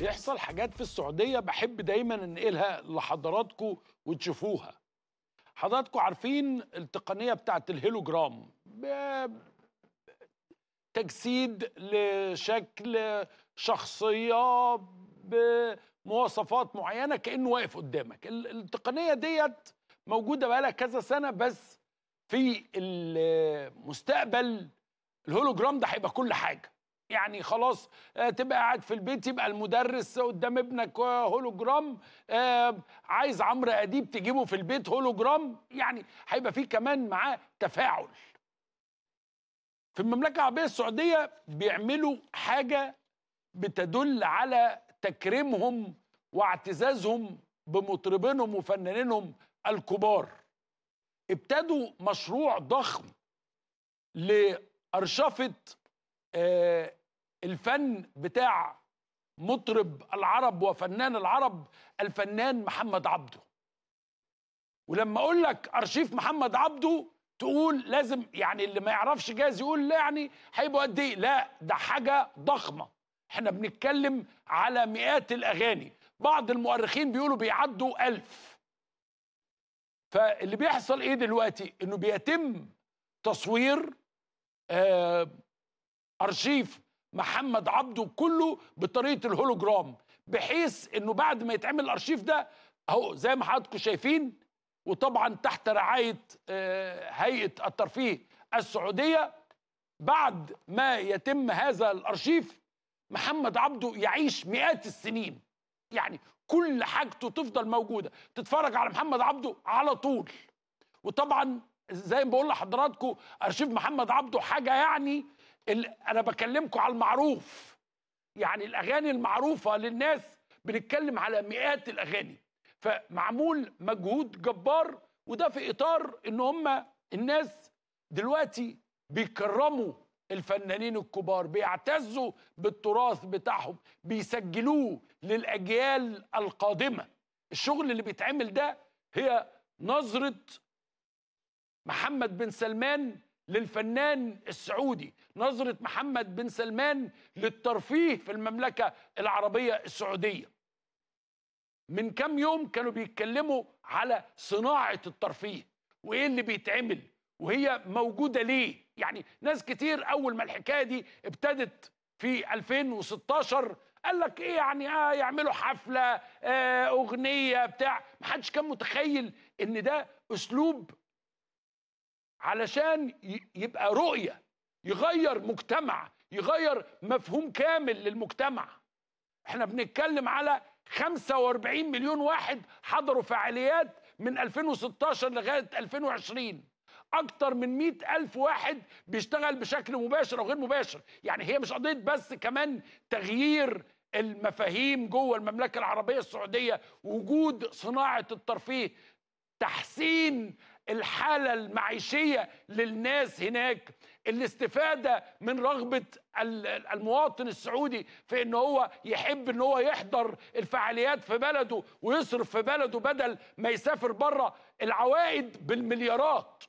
بيحصل حاجات في السعوديه بحب دايما انقلها لحضراتكم وتشوفوها حضراتكم عارفين التقنيه بتاعت الهيلوجرام تجسيد لشكل شخصيه بمواصفات معينه كانه واقف قدامك التقنيه ديت موجوده بقالها كذا سنه بس في المستقبل الهولوجرام ده هيبقى كل حاجه يعني خلاص آه، تبقى قاعد في البيت يبقى المدرس قدام ابنك آه، هولوجرام آه، عايز عمرو اديب تجيبه في البيت هولوجرام يعني هيبقى في كمان معاه تفاعل في المملكه العربيه السعوديه بيعملوا حاجه بتدل على تكريمهم واعتزازهم بمطربينهم وفنانينهم الكبار ابتدوا مشروع ضخم لارشفه الفن بتاع مطرب العرب وفنان العرب الفنان محمد عبده ولما اقول لك ارشيف محمد عبده تقول لازم يعني اللي ما يعرفش جايز يقول لا يعني هيبقوا قد ايه لا ده حاجه ضخمه احنا بنتكلم على مئات الاغاني بعض المؤرخين بيقولوا بيعدوا ألف فاللي بيحصل ايه دلوقتي انه بيتم تصوير آه، ارشيف محمد عبده كله بطريقه الهولوجرام بحيث انه بعد ما يتعمل الارشيف ده اهو زي ما حضراتكم شايفين وطبعا تحت رعايه آه، هيئه الترفيه السعوديه بعد ما يتم هذا الارشيف محمد عبده يعيش مئات السنين يعني كل حاجته تفضل موجوده تتفرج على محمد عبده على طول وطبعا زي ما بقول لحضراتكم ارشيف محمد عبده حاجه يعني انا بكلمكم على المعروف يعني الاغاني المعروفه للناس بنتكلم على مئات الاغاني فمعمول مجهود جبار وده في اطار ان هم الناس دلوقتي بيكرموا الفنانين الكبار بيعتزوا بالتراث بتاعهم بيسجلوه للاجيال القادمه الشغل اللي بيتعمل ده هي نظره محمد بن سلمان للفنان السعودي نظرة محمد بن سلمان للترفيه في المملكة العربية السعودية من كام يوم كانوا بيتكلموا على صناعة الترفيه وإيه اللي بيتعمل وهي موجودة ليه يعني ناس كتير أول ما الحكاية دي ابتدت في 2016 قال لك ايه يعني اه يعملوا حفله آه اغنيه بتاع ما حدش كان متخيل ان ده اسلوب علشان يبقى رؤية يغير مجتمع يغير مفهوم كامل للمجتمع احنا بنتكلم على 45 مليون واحد حضروا فعاليات من 2016 لغاية 2020 أكتر من 100 ألف واحد بيشتغل بشكل مباشر أو غير مباشر يعني هي مش قضية بس كمان تغيير المفاهيم جوه المملكة العربية السعودية وجود صناعة الترفيه تحسين الحالة المعيشية للناس هناك الاستفادة من رغبة المواطن السعودي في ان هو يحب ان هو يحضر الفعاليات في بلده ويصرف في بلده بدل ما يسافر بره العوائد بالمليارات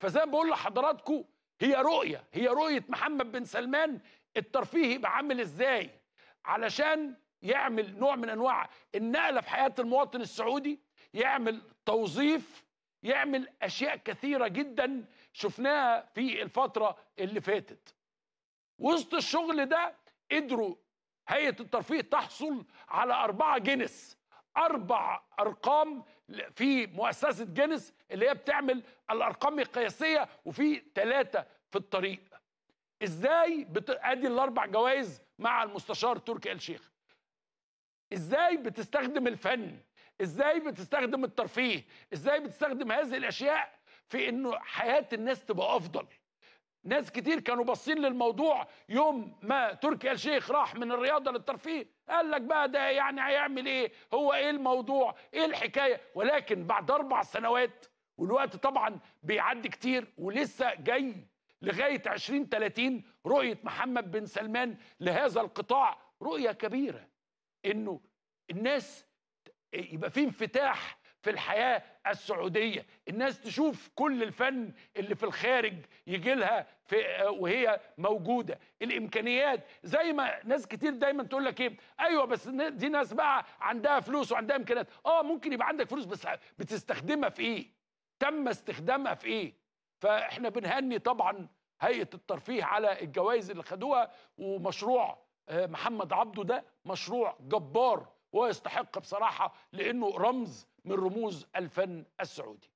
فزي ما بقول لحضراتكم هي رؤية هي رؤية محمد بن سلمان الترفيه يبقى عامل ازاي علشان يعمل نوع من انواع النقله في حياه المواطن السعودي يعمل توظيف يعمل اشياء كثيره جدا شفناها في الفتره اللي فاتت وسط الشغل ده قدروا هيئه الترفيه تحصل على أربعة جنس اربع ارقام في مؤسسه جنس اللي هي بتعمل الارقام القياسيه وفي ثلاثه في الطريق ازاي بت... ادي الاربع جوائز مع المستشار تركي الشيخ ازاي بتستخدم الفن ازاي بتستخدم الترفيه ازاي بتستخدم هذه الاشياء في انه حياه الناس تبقى افضل ناس كتير كانوا باصين للموضوع يوم ما تركي آل الشيخ راح من الرياضه للترفيه قال لك بقى ده يعني هيعمل ايه هو ايه الموضوع ايه الحكايه ولكن بعد اربع سنوات والوقت طبعا بيعدي كتير ولسه جاي لغايه 2030 رؤيه محمد بن سلمان لهذا القطاع رؤيه كبيره انه الناس إيه، يبقى في انفتاح في الحياة السعودية الناس تشوف كل الفن اللي في الخارج يجي لها في آه، وهي موجودة الإمكانيات زي ما ناس كتير دايما تقول لك إيه أيوة بس دي ناس بقى عندها فلوس وعندها إمكانيات آه ممكن يبقى عندك فلوس بس بتستخدمها في إيه تم استخدامها في إيه فإحنا بنهني طبعا هيئة الترفيه على الجوائز اللي خدوها ومشروع آه، محمد عبده ده مشروع جبار ويستحق بصراحه لانه رمز من رموز الفن السعودي